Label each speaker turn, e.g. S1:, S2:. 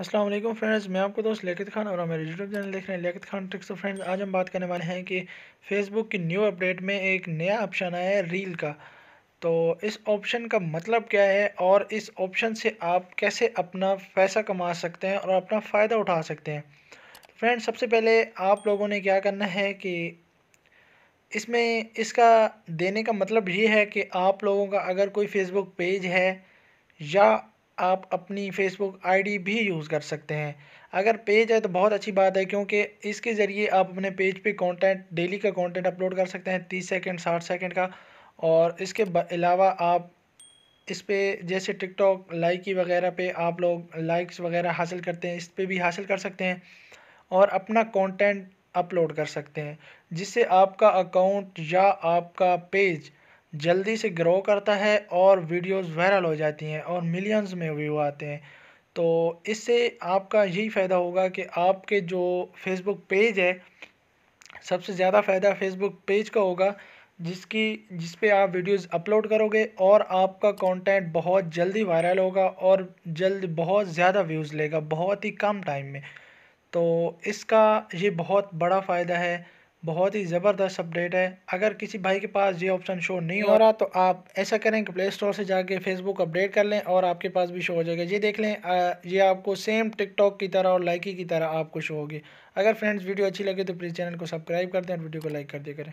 S1: Aslam friends मैं आपको दोस्त लेकित खान और हमारे यूट्यूब चैनल देख रहे हैं लेकित खान ट्रिक्स तो फ्रेंड्स आज हम बात करने वाले हैं कि फेसबुक की न्यू अपडेट में एक नया ऑप्शन आया है रील का तो इस ऑप्शन का मतलब क्या है और इस ऑप्शन से आप कैसे अपना पैसा कमा सकते हैं और अपना फ़ायदा उठा सकते हैं फ्रेंड्स तो सबसे पहले आप लोगों ने क्या करना है कि इसमें इसका देने का मतलब ये है कि आप लोगों का अगर कोई फेसबुक पेज है या आप अपनी फ़ेसबुक आई डी भी यूज़ कर सकते हैं अगर पेज है तो बहुत अच्छी बात है क्योंकि इसके ज़रिए आप अपने पेज पे कंटेंट डेली का कंटेंट अपलोड कर सकते हैं तीस सेकंड साठ सेकंड का और इसके अलावा आप इस पर जैसे टिकटॉक लाइकी वगैरह पे आप लोग लाइक्स वगैरह हासिल करते हैं इस पर भी हासिल कर सकते हैं और अपना कॉन्टेंट अपलोड कर सकते हैं जिससे आपका अकाउंट या आपका पेज जल्दी से ग्रो करता है और वीडियोस वायरल हो जाती हैं और मिलियंस में व्यू आते हैं तो इससे आपका यही फ़ायदा होगा कि आपके जो फेसबुक पेज है सबसे ज़्यादा फ़ायदा फेसबुक पेज का होगा जिसकी जिस पे आप वीडियोस अपलोड करोगे और आपका कंटेंट बहुत जल्दी वायरल होगा और जल्द बहुत ज़्यादा व्यूज़ लेगा बहुत ही कम टाइम में तो इसका ये बहुत बड़ा फ़ायदा है बहुत ही ज़बरदस्त अपडेट है अगर किसी भाई के पास ये ऑप्शन शो नहीं हो रहा तो आप ऐसा करें कि प्ले स्टोर से जाके फेसबुक अपडेट कर लें और आपके पास भी शो हो जाएगा ये देख लें ये आपको सेम टिकटॉक की तरह और लाइकी की तरह आपको शो होगी अगर फ्रेंड्स वीडियो अच्छी लगे तो प्लीज़ चैनल को सब्सक्राइब कर दें और वीडियो को लाइक कर दिया करें